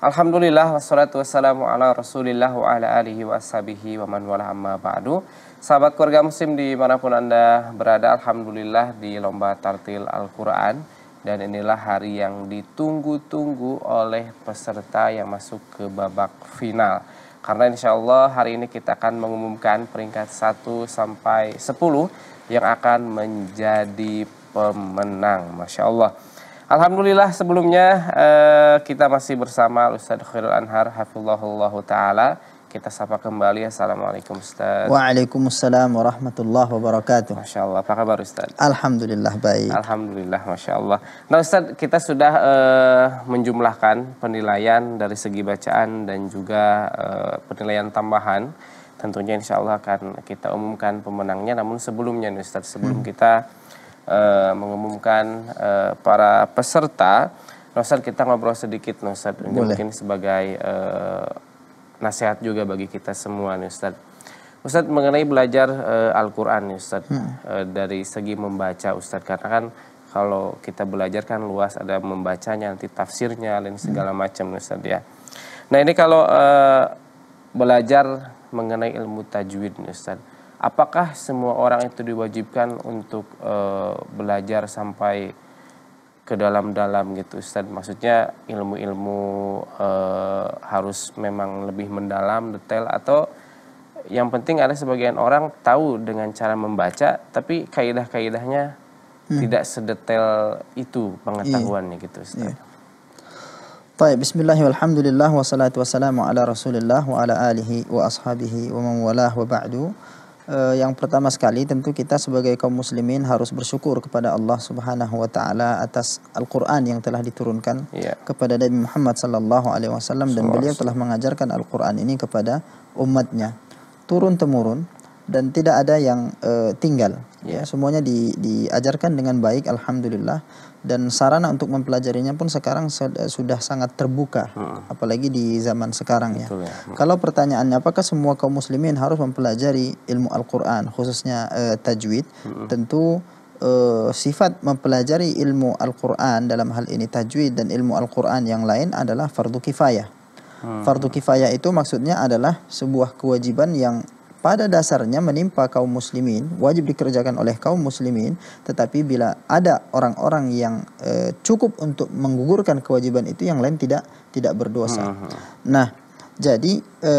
Alhamdulillah wassalatu wassalamu ala rasulillah wa ala alihi wa wa man wala amma ba'du Sahabat keluarga muslim dimanapun anda berada Alhamdulillah di lomba tartil Al-Quran Dan inilah hari yang ditunggu-tunggu oleh peserta yang masuk ke babak final Karena insya Allah hari ini kita akan mengumumkan peringkat 1 sampai 10 Yang akan menjadi pemenang Masya Allah Alhamdulillah sebelumnya uh, kita masih bersama Ustaz Khairul Anhar Hafizullahullah Ta'ala kita sapa kembali. Assalamualaikum Ustaz. Waalaikumsalam warahmatullahi wabarakatuh. Masya Allah, apa kabar Ustaz? Alhamdulillah baik. Alhamdulillah, Masya Allah. Nah Ustaz, kita sudah uh, menjumlahkan penilaian dari segi bacaan dan juga uh, penilaian tambahan. Tentunya insya Allah akan kita umumkan pemenangnya. Namun sebelumnya Ustaz, sebelum hmm. kita uh, mengumumkan uh, para peserta. Nosat nah, kita ngobrol sedikit Nosat mungkin sebagai uh, nasihat juga bagi kita semua nih Ustaz. Ustaz mengenai belajar uh, Al-Qur'an nih Ustaz hmm. uh, dari segi membaca Ustaz karena kan kalau kita belajar kan luas ada membacanya nanti tafsirnya dan hmm. segala macam Ustaz ya. Nah ini kalau uh, belajar mengenai ilmu tajwid Ustaz apakah semua orang itu diwajibkan untuk e, belajar sampai ke dalam-dalam gitu Ustaz maksudnya ilmu-ilmu e, harus memang lebih mendalam detail atau yang penting ada sebagian orang tahu dengan cara membaca tapi kaidah-kaidahnya hmm. tidak sedetail itu iya. pengetahuannya yeah. gitu Ustaz. Yeah. Baik, bismillahirrahmanirrahim. Wassalatu wassalamu ala Rasulillah wa ala alihi wa ashabihi wa man walah wa ba'du. Eh, yang pertama sekali tentu kita sebagai kaum muslimin harus bersyukur kepada Allah Subhanahu wa taala atas Al-Qur'an yang telah diturunkan yeah. kepada Nabi Muhammad sallallahu alaihi wasallam dan beliau telah mengajarkan Al-Qur'an ini kepada umatnya turun temurun dan tidak ada yang uh, tinggal. Yeah. Ya. semuanya di, diajarkan dengan baik, alhamdulillah. Dan sarana untuk mempelajarinya pun sekarang sudah sangat terbuka, uh apalagi di zaman sekarang ya. Betul, ya. ya. uh Kalau pertanyaannya, apakah semua kaum muslimin harus mempelajari ilmu Al-Quran, khususnya uh, tajwid? uh Tentu uh, sifat mempelajari ilmu Al-Quran dalam hal ini tajwid dan ilmu Al-Quran yang lain adalah fardu kifayah. Hmm. Fardu kifayah itu maksudnya adalah sebuah kewajiban yang pada dasarnya menimpa kaum muslimin wajib dikerjakan oleh kaum muslimin tetapi bila ada orang-orang yang e, cukup untuk menggugurkan kewajiban itu yang lain tidak tidak berdosa. Aha. Hmm, hmm. Nah, jadi e,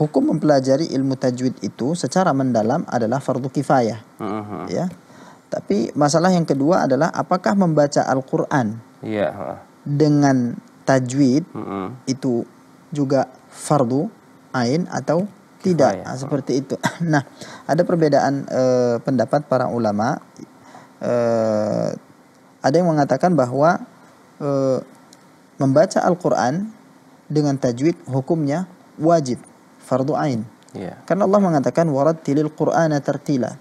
hukum mempelajari ilmu tajwid itu secara mendalam adalah fardu kifayah. Aha. Hmm, ya. Tapi masalah yang kedua adalah apakah membaca Al-Qur'an ya. dengan tajwid Aha. itu juga fardu ain atau tidak, oh, ya. Ah, seperti itu. Nah, ada perbedaan eh, pendapat para ulama. Eh, ada yang mengatakan bahwa eh, membaca Al-Quran dengan tajwid hukumnya wajib, fardu ain. Yeah. Karena Allah mengatakan warad tilil Qur'ana tartila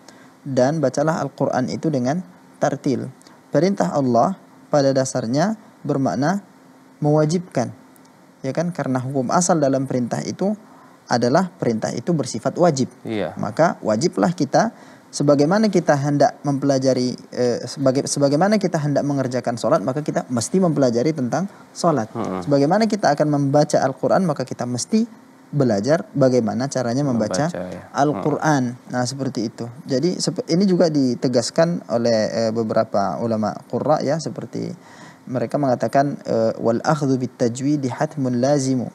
dan bacalah Al-Qur'an itu dengan tartil. Perintah Allah pada dasarnya bermakna mewajibkan. Ya kan? Karena hukum asal dalam perintah itu adalah perintah itu bersifat wajib. Iya. Maka wajiblah kita sebagaimana kita hendak mempelajari eh, sebagai sebagaimana kita hendak mengerjakan sholat maka kita mesti mempelajari tentang sholat hmm. sebagaimana kita akan membaca Al-Quran maka kita mesti belajar bagaimana caranya membaca, membaca ya. Hmm. Al-Quran hmm. nah seperti itu jadi ini juga ditegaskan oleh eh, beberapa ulama qurra ya seperti mereka mengatakan eh, wal akhdhu bit tajwid hatmun lazimu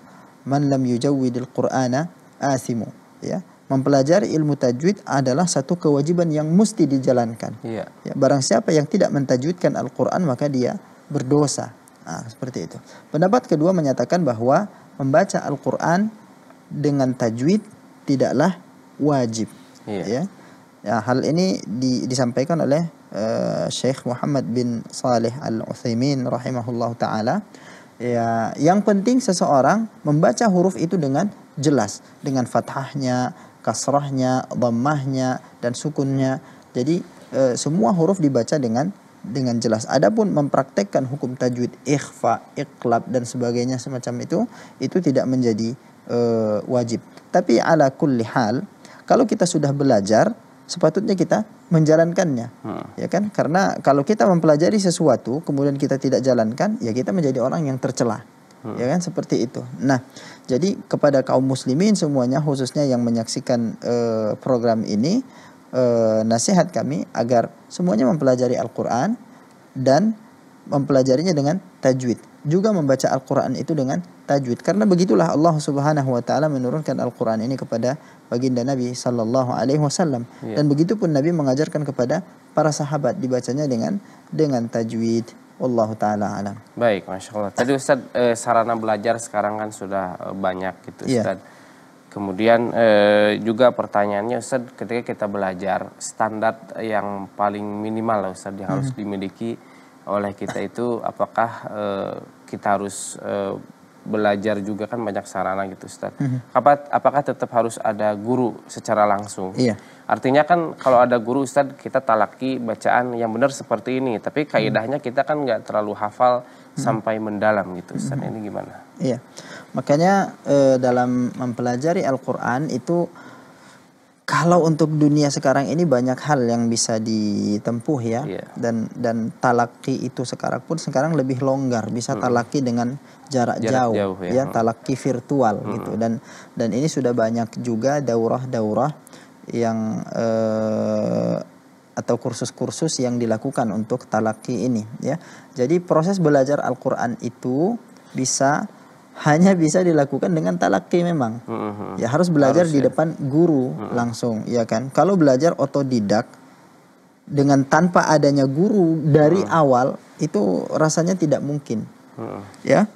man lam yujawwidil qur'ana asimu ya mempelajari ilmu tajwid adalah satu kewajiban yang mesti dijalankan ya, ya barang siapa yang tidak mentajwidkan Al-Qur'an maka dia berdosa nah, seperti itu pendapat kedua menyatakan bahwa membaca Al-Qur'an dengan tajwid tidaklah wajib ya, ya ya hal ini di, disampaikan oleh uh, Syekh Muhammad bin Saleh Al Utsaimin rahimahullahu taala Ya, yang penting seseorang membaca huruf itu dengan jelas, dengan fathahnya, kasrahnya, dhammahnya dan sukunnya. Jadi e, semua huruf dibaca dengan dengan jelas. Adapun mempraktekkan hukum tajwid, ikhfa, iqlab dan sebagainya semacam itu itu tidak menjadi e, wajib. Tapi ala kulli hal, kalau kita sudah belajar, sepatutnya kita menjalankannya hmm. ya kan karena kalau kita mempelajari sesuatu kemudian kita tidak jalankan ya kita menjadi orang yang tercela hmm. ya kan seperti itu nah jadi kepada kaum muslimin semuanya khususnya yang menyaksikan uh, program ini uh, nasihat kami agar semuanya mempelajari Al-Qur'an dan mempelajarinya dengan tajwid juga membaca Al-Quran itu dengan tajwid karena begitulah Allah Subhanahu Wa Taala menurunkan Al-Quran ini kepada baginda Nabi Sallallahu Alaihi Wasallam iya. dan begitu pun Nabi mengajarkan kepada para sahabat dibacanya dengan dengan tajwid Allah Taala alam. Baik, masya Allah. Tadi Ustaz, eh, sarana belajar sekarang kan sudah eh, banyak gitu ya Yeah. Kemudian eh, juga pertanyaannya Ustaz, ketika kita belajar standar yang paling minimal Ustaz yang mm -hmm. harus dimiliki oleh kita itu apakah e, kita harus e, belajar juga kan banyak sarana gitu Ustaz. Mm -hmm. Apa, apakah tetap harus ada guru secara langsung? Iya. Artinya kan kalau ada guru Ustaz kita talaki bacaan yang benar seperti ini. Tapi mhm. kaidahnya kita kan nggak terlalu hafal mm -hmm. sampai mendalam gitu Ustaz. Mm -hmm. Ini gimana? Iya. Makanya e, dalam mempelajari Al-Quran itu kalau untuk dunia sekarang ini banyak hal yang bisa ditempuh ya yeah. dan dan talaki itu sekarang pun sekarang lebih longgar bisa hmm. talaki dengan jarak, jarak jauh, jauh ya, ya talaki virtual hmm. gitu dan dan ini sudah banyak juga daurah-daurah yang eh, atau kursus-kursus yang dilakukan untuk talaki ini ya jadi proses belajar Al-Qur'an itu bisa hanya bisa dilakukan dengan talaki memang. Uh-huh. Ya harus belajar harus, di ya. depan guru uh-huh. langsung, ya kan? Kalau belajar otodidak dengan tanpa adanya guru dari uh-huh. awal itu rasanya tidak mungkin. Uh-huh. Ya.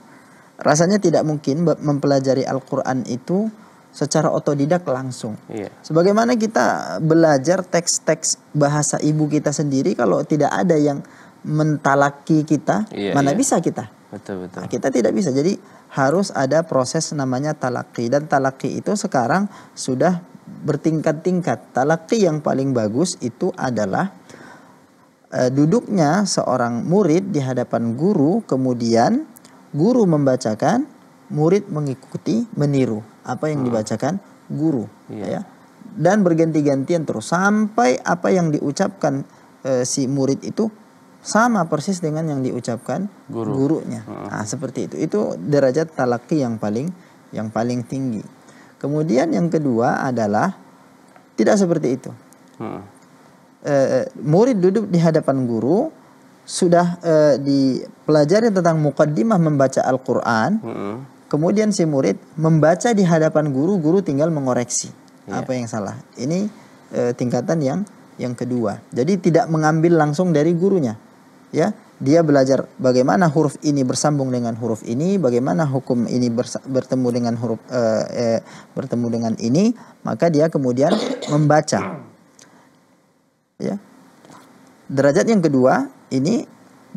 Rasanya tidak mungkin mempelajari Al-Qur'an itu secara otodidak langsung. Iya. Sebagaimana kita belajar teks-teks bahasa ibu kita sendiri kalau tidak ada yang mentalaki kita, iya, mana iya. bisa kita? Betul betul. Nah, kita tidak bisa. Jadi harus ada proses namanya talaki dan talaki itu sekarang sudah bertingkat-tingkat. Talaki yang paling bagus itu adalah e, duduknya seorang murid di hadapan guru, kemudian guru membacakan, murid mengikuti, meniru apa yang hmm. dibacakan guru, iya. ya. Dan berganti-gantian terus sampai apa yang diucapkan e, si murid itu sama persis dengan yang diucapkan Guru. gurunya. Nah, seperti itu. Itu derajat talaki yang paling yang paling tinggi. Kemudian yang kedua adalah tidak seperti itu. Uh e, murid duduk di hadapan guru sudah e, dipelajari tentang mukaddimah membaca Al-Qur'an. Uh Kemudian si murid membaca di hadapan guru, guru tinggal mengoreksi yeah. apa yang salah. Ini e, tingkatan yang yang kedua. Jadi tidak mengambil langsung dari gurunya ya dia belajar bagaimana huruf ini bersambung dengan huruf ini, bagaimana hukum ini bertemu dengan huruf e, e, bertemu dengan ini, maka dia kemudian membaca. Ya. Derajat yang kedua ini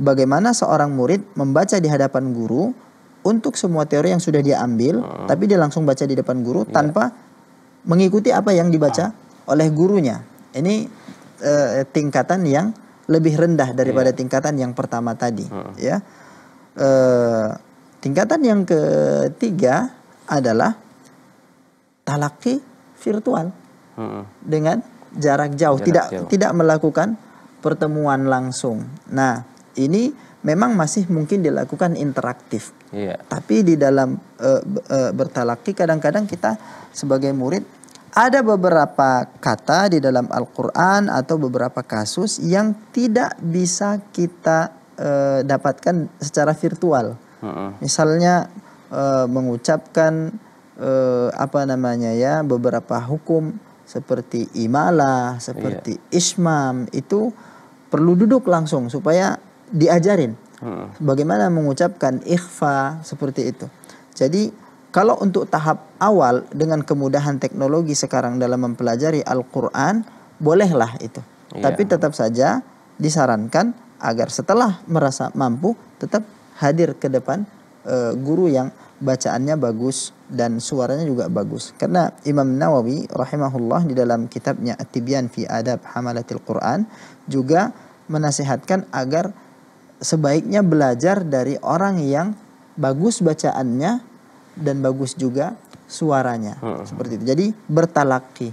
bagaimana seorang murid membaca di hadapan guru untuk semua teori yang sudah dia ambil, hmm. tapi dia langsung baca di depan guru yeah. tanpa mengikuti apa yang dibaca ah. oleh gurunya. Ini e, tingkatan yang lebih rendah daripada yeah. tingkatan yang pertama tadi uh. ya e, tingkatan yang ketiga adalah talaki virtual uh. dengan jarak jauh jarak tidak jauh. tidak melakukan pertemuan langsung nah ini memang masih mungkin dilakukan interaktif yeah. tapi di dalam eh, e, e, eh, bertalaki kadang-kadang kita sebagai murid ada beberapa kata di dalam Al-Quran atau beberapa kasus yang tidak bisa kita e, dapatkan secara virtual. Uh-uh. Misalnya e, mengucapkan e, apa namanya ya beberapa hukum seperti imalah, seperti yeah. ismam itu perlu duduk langsung supaya diajarin uh-uh. bagaimana mengucapkan ikhfa seperti itu. Jadi kalau untuk tahap awal dengan kemudahan teknologi sekarang dalam mempelajari Al-Quran, bolehlah itu. Iya. Tapi tetap saja disarankan agar setelah merasa mampu tetap hadir ke depan e, guru yang bacaannya bagus dan suaranya juga bagus. Karena Imam Nawawi rahimahullah di dalam kitabnya at fi Adab Hamalatil Quran juga menasihatkan agar sebaiknya belajar dari orang yang bagus bacaannya dan bagus juga suaranya -huh. Hmm. seperti itu. Jadi bertalaki.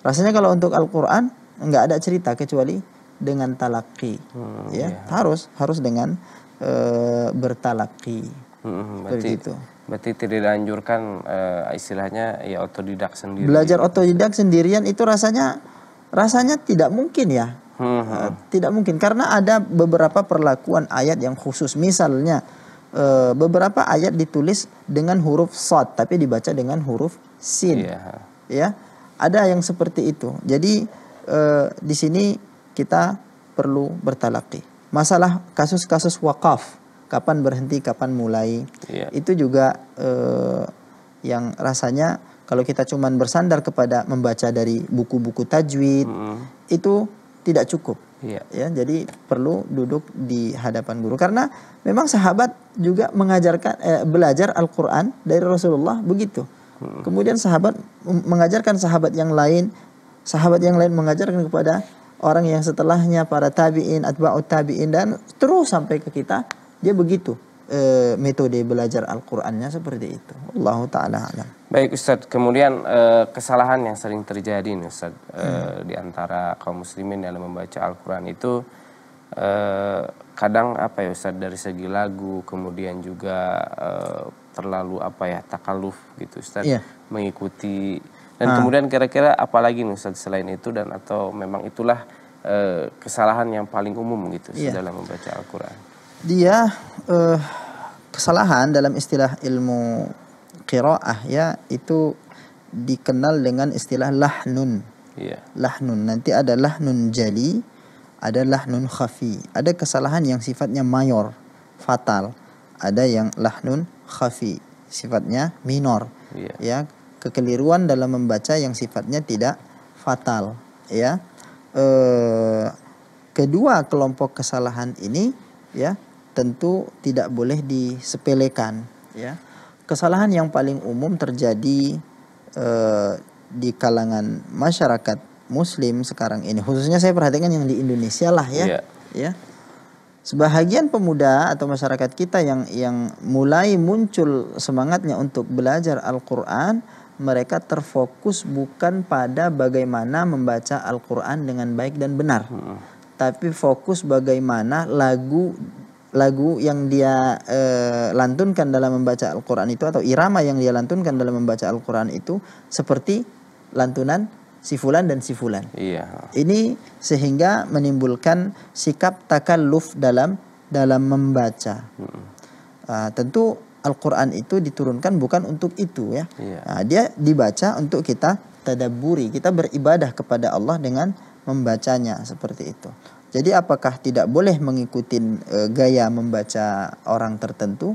Rasanya kalau untuk Al-Qur'an nggak ada cerita kecuali dengan talaki. Hmm, ya, iya. harus harus dengan uh, eh, bertalaki. uh hmm, hmm, berarti, seperti itu. Berarti tidak dianjurkan uh, istilahnya ya otodidak sendiri. Belajar otodidak sendirian itu rasanya rasanya tidak mungkin ya. Hmm, hmm. Eh, tidak mungkin karena ada beberapa perlakuan ayat yang khusus. Misalnya e, beberapa ayat ditulis dengan huruf sod tapi dibaca dengan huruf sin. Yeah. Ya. Ada yang seperti itu. Jadi e, di sini kita perlu bertalaki. Masalah kasus-kasus wakaf, kapan berhenti, kapan mulai. Yeah. Itu juga e, yang rasanya kalau kita cuman bersandar kepada membaca dari buku-buku tajwid mm itu tidak cukup Yeah. Ya, jadi perlu duduk di hadapan guru karena memang sahabat juga mengajarkan eh, belajar Al-Qur'an dari Rasulullah begitu. Hmm. Kemudian sahabat mengajarkan sahabat yang lain, sahabat yang lain mengajarkan kepada orang yang setelahnya para tabi'in, atba'ut tabi'in dan terus sampai ke kita dia begitu e, metode belajar Al-Qur'annya seperti itu. Allah taala alam. Baik Ustadz, kemudian e, kesalahan yang sering terjadi nih Ustadz e, di antara kaum muslimin dalam membaca Al-Qur'an itu e, kadang apa ya Ustadz dari segi lagu kemudian juga e, terlalu apa ya takaluf gitu Ustadz yeah. mengikuti dan ha. Ah. kemudian kira-kira apalagi nih Ustadz selain itu dan atau memang itulah kesalahan yang paling umum gitu yeah. dalam membaca Al-Qur'an dia eh, kesalahan dalam istilah ilmu qiraah ya itu dikenal dengan istilah lahnun. Yeah. Lahnun nanti ada lahnun jali, ada lahnun khafi. Ada kesalahan yang sifatnya mayor, fatal. Ada yang lahnun khafi, sifatnya minor. Yeah. Ya, kekeliruan dalam membaca yang sifatnya tidak fatal, ya. Eh kedua kelompok kesalahan ini ya tentu tidak boleh disepelekan ya kesalahan yang paling umum terjadi eh, di kalangan masyarakat muslim sekarang ini khususnya saya perhatikan yang di Indonesia lah ya yeah. ya sebahagian pemuda atau masyarakat kita yang yang mulai muncul semangatnya untuk belajar Al-Qur'an mereka terfokus bukan pada bagaimana membaca Al-Qur'an dengan baik dan benar hmm tapi fokus bagaimana lagu lagu yang dia e, lantunkan dalam membaca Al-Quran itu atau irama yang dia lantunkan dalam membaca Al-Quran itu seperti lantunan sifulan dan sifulan. Iya. Ini sehingga menimbulkan sikap takalluf dalam dalam membaca. Hmm. Uh, tentu Al-Quran itu diturunkan bukan untuk itu ya. Iya. Uh, dia dibaca untuk kita tadaburi, kita beribadah kepada Allah dengan membacanya seperti itu. Jadi apakah tidak boleh mengikuti e, gaya membaca orang tertentu?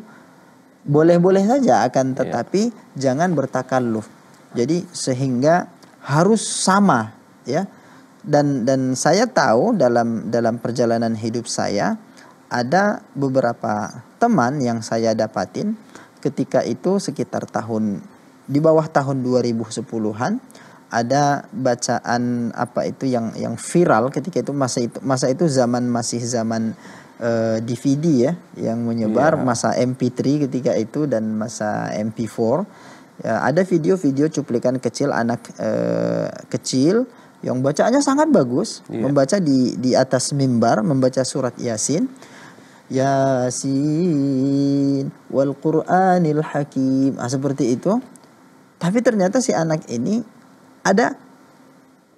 Boleh-boleh saja akan iya. tetapi yeah. jangan bertakalluf. Jadi sehingga harus sama ya. Dan dan saya tahu dalam dalam perjalanan hidup saya ada beberapa teman yang saya dapatin ketika itu sekitar tahun di bawah tahun 2010-an ada bacaan apa itu yang yang viral ketika itu masa itu masa itu zaman masih zaman uh, eh, DVD ya yang menyebar yeah. masa MP3 ketika itu dan masa MP4 ya, ada video-video cuplikan kecil anak uh, kecil yang bacaannya sangat bagus yeah. membaca di di atas mimbar membaca surat yasin yasin wal Quranil Hakim ah, seperti itu tapi ternyata si anak ini ada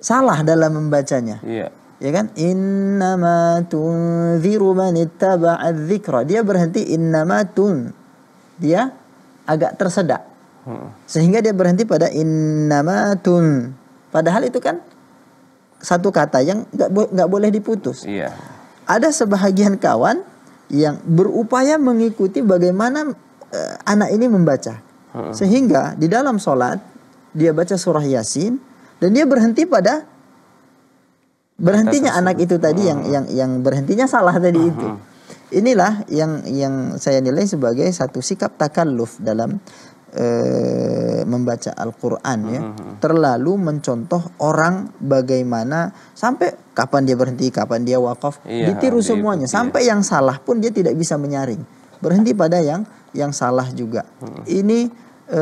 salah dalam membacanya. Iya. Ya kan? Innama tunziru man Dia berhenti innama tun. Dia agak tersedak. Hmm. Sehingga dia berhenti pada innama Padahal itu kan satu kata yang nggak bo boleh diputus. Iya. Ada sebahagian kawan yang berupaya mengikuti bagaimana uh, anak ini membaca. Hmm. Sehingga di dalam sholat dia baca surah Yasin dan dia berhenti pada berhentinya anak itu tadi yang ah. yang yang berhentinya salah tadi itu. Ah, ah. Inilah yang yang saya nilai sebagai satu sikap takalluf dalam e, membaca Al-Qur'an ya. Terlalu mencontoh orang bagaimana sampai kapan dia berhenti, kapan dia wakaf, iya, ditiru semuanya. Iya. Sampai yang salah pun dia tidak bisa menyaring. Berhenti pada yang yang salah juga. Ini e,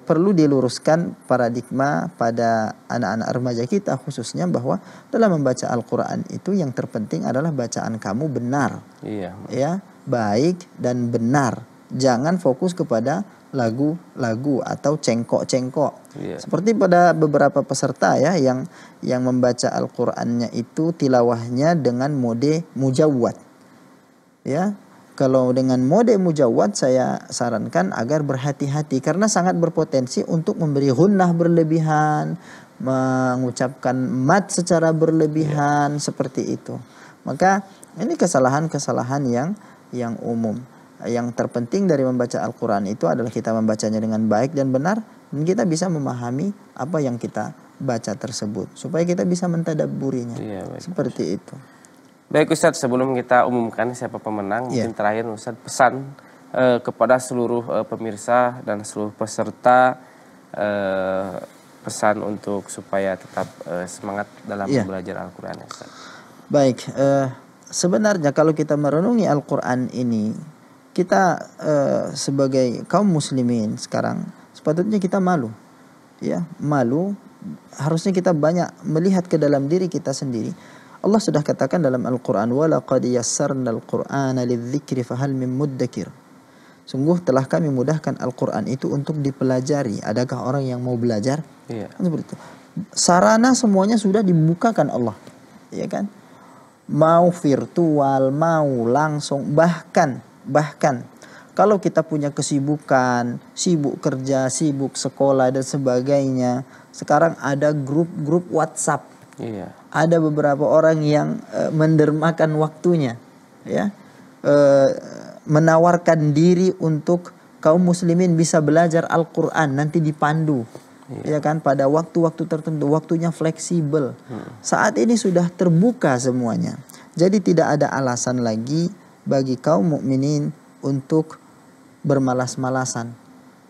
perlu diluruskan paradigma pada anak-anak remaja kita khususnya bahwa dalam membaca Al-Qur'an itu yang terpenting adalah bacaan kamu benar. Iya. Ya, baik dan benar. Jangan fokus kepada lagu-lagu atau cengkok-cengkok. Iya. Seperti pada beberapa peserta ya yang yang membaca Al-Qur'annya itu tilawahnya dengan mode mujawat Ya, kalau dengan mode mujawad saya sarankan agar berhati-hati karena sangat berpotensi untuk memberi hunnah berlebihan, mengucapkan mat secara berlebihan yeah. seperti itu. Maka ini kesalahan-kesalahan yang yang umum. Yang terpenting dari membaca Al-Qur'an itu adalah kita membacanya dengan baik dan benar dan kita bisa memahami apa yang kita baca tersebut supaya kita bisa mentadaburinya. Yeah, seperti itu. Baik Ustadz, sebelum kita umumkan siapa pemenang, yeah. mungkin terakhir Ustadz pesan eh, kepada seluruh eh, pemirsa dan seluruh peserta eh, pesan untuk supaya tetap eh, semangat dalam yeah. belajar Al-Quran Ustadz. Baik, eh, sebenarnya kalau kita merenungi Al-Quran ini, kita eh, sebagai kaum muslimin sekarang sepatutnya kita malu. Ya, malu harusnya kita banyak melihat ke dalam diri kita sendiri Allah sudah katakan dalam Al-Quran وَلَقَدْ يَسَّرْنَا الْقُرْآنَ لِلذِّكْرِ فَهَلْ مِنْ مُدَّكِرٍ Sungguh telah kami mudahkan Al-Quran itu untuk dipelajari. Adakah orang yang mau belajar? Iya. Kan seperti itu. Sarana semuanya sudah dibukakan Allah. Ya kan? Mau virtual, mau langsung. Bahkan, bahkan kalau kita punya kesibukan, sibuk kerja, sibuk sekolah dan sebagainya. Sekarang ada grup-grup WhatsApp Iya. Ada beberapa orang yang e, mendermakan waktunya, ya, e, menawarkan diri untuk kaum muslimin bisa belajar Al-Quran nanti dipandu, iya. ya kan? Pada waktu-waktu tertentu, waktunya fleksibel. Hmm. Saat ini sudah terbuka semuanya, jadi tidak ada alasan lagi bagi kaum mukminin untuk bermalas-malasan,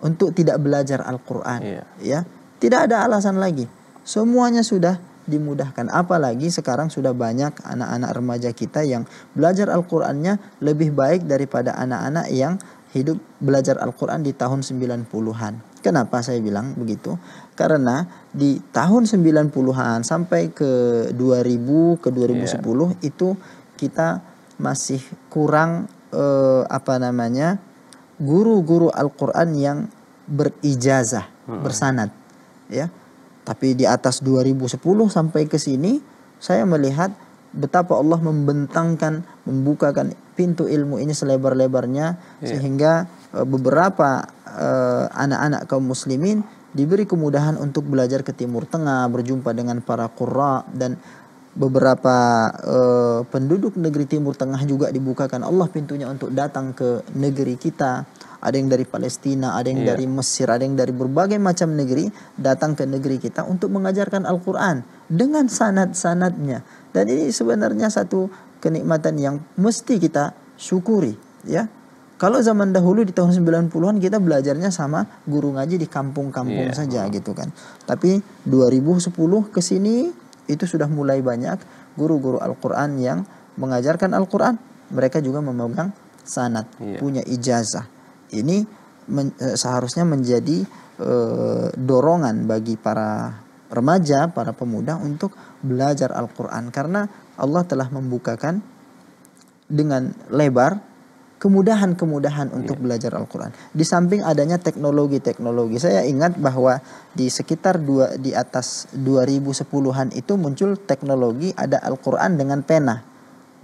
untuk tidak belajar Al-Quran, iya. ya. Tidak ada alasan lagi. Semuanya sudah dimudahkan. Apalagi sekarang sudah banyak anak-anak remaja kita yang belajar Al-Qur'annya lebih baik daripada anak-anak yang hidup belajar Al-Qur'an di tahun 90-an. Kenapa saya bilang begitu? Karena di tahun 90-an sampai ke 2000 ke 2010 yeah. Iya. itu kita masih kurang eh, apa namanya? guru-guru Al-Qur'an yang berijazah, hmm. bersanad ya. Tapi di atas 2010 sampai ke sini saya melihat betapa Allah membentangkan, membukakan pintu ilmu ini selebar-lebarnya yeah. sehingga e, beberapa e, anak-anak uh, kaum muslimin diberi kemudahan untuk belajar ke Timur Tengah, berjumpa dengan para qurra dan beberapa uh, penduduk negeri Timur Tengah juga dibukakan Allah pintunya untuk datang ke negeri kita ada yang dari Palestina, ada yang yeah. dari Mesir, ada yang dari berbagai macam negeri datang ke negeri kita untuk mengajarkan Al-Qur'an dengan sanat-sanatnya. Dan ini sebenarnya satu kenikmatan yang mesti kita syukuri, ya. Kalau zaman dahulu di tahun 90-an kita belajarnya sama guru ngaji di kampung-kampung yeah. saja gitu kan. Tapi 2010 ke sini itu sudah mulai banyak guru-guru Al-Qur'an yang mengajarkan Al-Qur'an. Mereka juga memegang sanat, yeah. punya ijazah ini men, eh, seharusnya menjadi e, dorongan bagi para remaja, para pemuda untuk belajar Al-Qur'an karena Allah telah membukakan dengan lebar kemudahan-kemudahan untuk yeah. belajar Al-Qur'an. Di samping adanya teknologi-teknologi. Saya ingat bahwa di sekitar dua di atas 2010-an itu muncul teknologi ada Al-Qur'an dengan pena.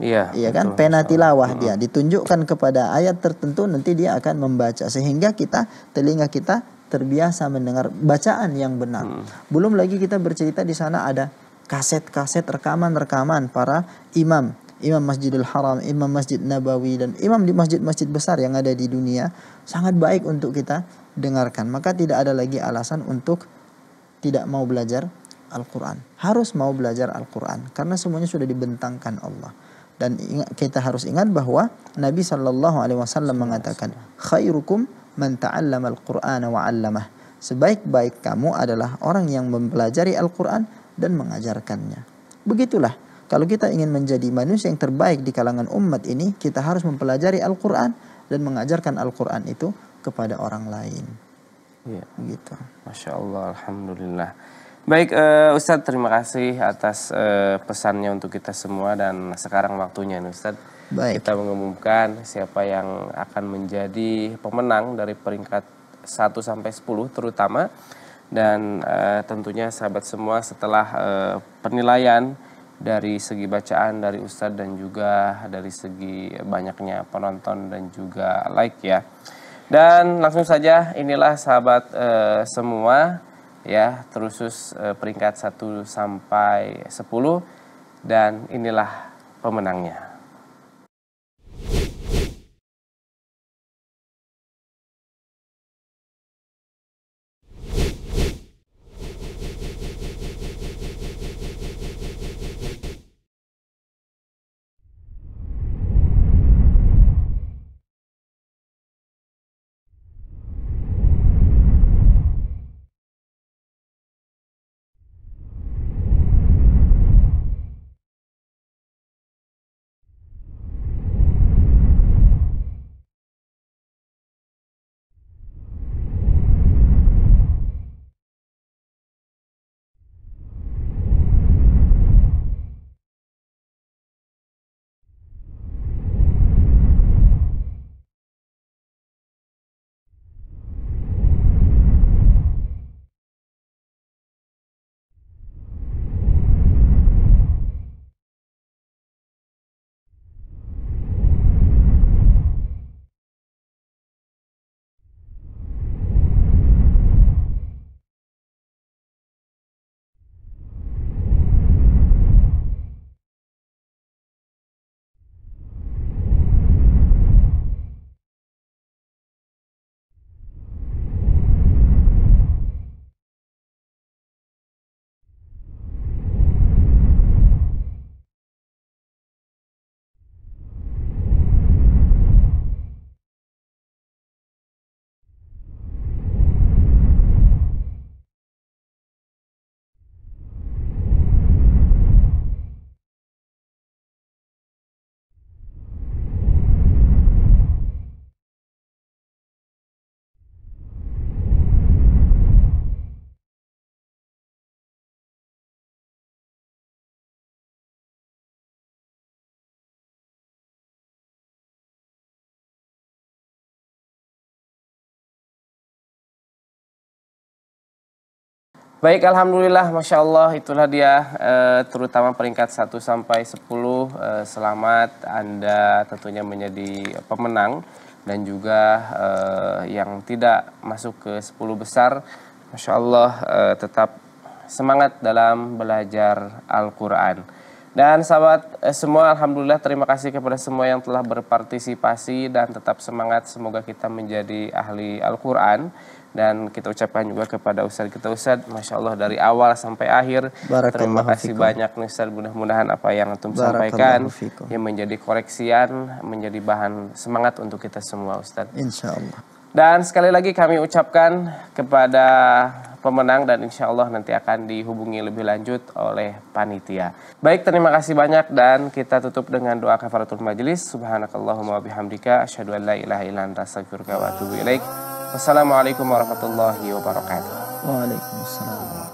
Iya. Iya kan betul, pena tilawah dia ditunjukkan kepada ayat tertentu nanti dia akan membaca sehingga kita telinga kita terbiasa mendengar bacaan yang benar. Hmm. Belum lagi kita bercerita di sana ada kaset-kaset rekaman-rekaman para imam, imam Masjidil Haram, imam Masjid Nabawi dan imam di masjid-masjid besar yang ada di dunia sangat baik untuk kita dengarkan. Maka tidak ada lagi alasan untuk tidak mau belajar Al-Qur'an. Harus mau belajar Al-Qur'an karena semuanya sudah dibentangkan Allah. Dan kita harus ingat bahwa Nabi Shallallahu Alaihi Wasallam mengatakan, khairukum man ta'allama al quran wa 'allamah. Sebaik-baik kamu adalah orang yang mempelajari Al-Qur'an dan mengajarkannya. Begitulah, kalau kita ingin menjadi manusia yang terbaik di kalangan umat ini, kita harus mempelajari Al-Qur'an dan mengajarkan Al-Qur'an itu kepada orang lain. Iya. Begitu. Masya Allah, Alhamdulillah. Baik uh, Ustadz, terima kasih atas uh, pesannya untuk kita semua dan sekarang waktunya nih Ustadz. Baik. Kita mengumumkan siapa yang akan menjadi pemenang dari peringkat 1 sampai 10 terutama dan uh, tentunya sahabat semua setelah uh, penilaian dari segi bacaan dari Ustadz dan juga dari segi banyaknya penonton dan juga like ya. Dan langsung saja inilah sahabat uh, semua ya terusus e, peringkat 1 sampai 10 dan inilah pemenangnya. Baik, alhamdulillah, masya Allah, itulah dia, eh, terutama peringkat 1 sampai 10. Eh, selamat, Anda tentunya menjadi pemenang dan juga eh, yang tidak masuk ke 10 besar. Masya Allah, tetap semangat dalam belajar Al-Quran. Dan sahabat eh, semua alhamdulillah terima kasih kepada semua yang telah berpartisipasi dan tetap semangat semoga kita menjadi ahli Al-Qur'an dan kita ucapkan juga kepada Ustadz kita Ustadz Masya Allah dari awal sampai akhir terima kasih fikum. banyak nih Ustaz, mudah-mudahan apa yang Antum sampaikan fikum. yang menjadi koreksian menjadi bahan semangat untuk kita semua Ustadz Insya Allah dan sekali lagi kami ucapkan kepada pemenang dan insya Allah nanti akan dihubungi lebih lanjut oleh panitia. Baik, terima kasih banyak dan kita tutup dengan doa kafaratul majelis. Subhanakallahumma wabihamdika asyhadu an la ilaha illa anta astaghfiruka wa atubu ilaik. Wassalamualaikum warahmatullahi wabarakatuh. Waalaikumsalam.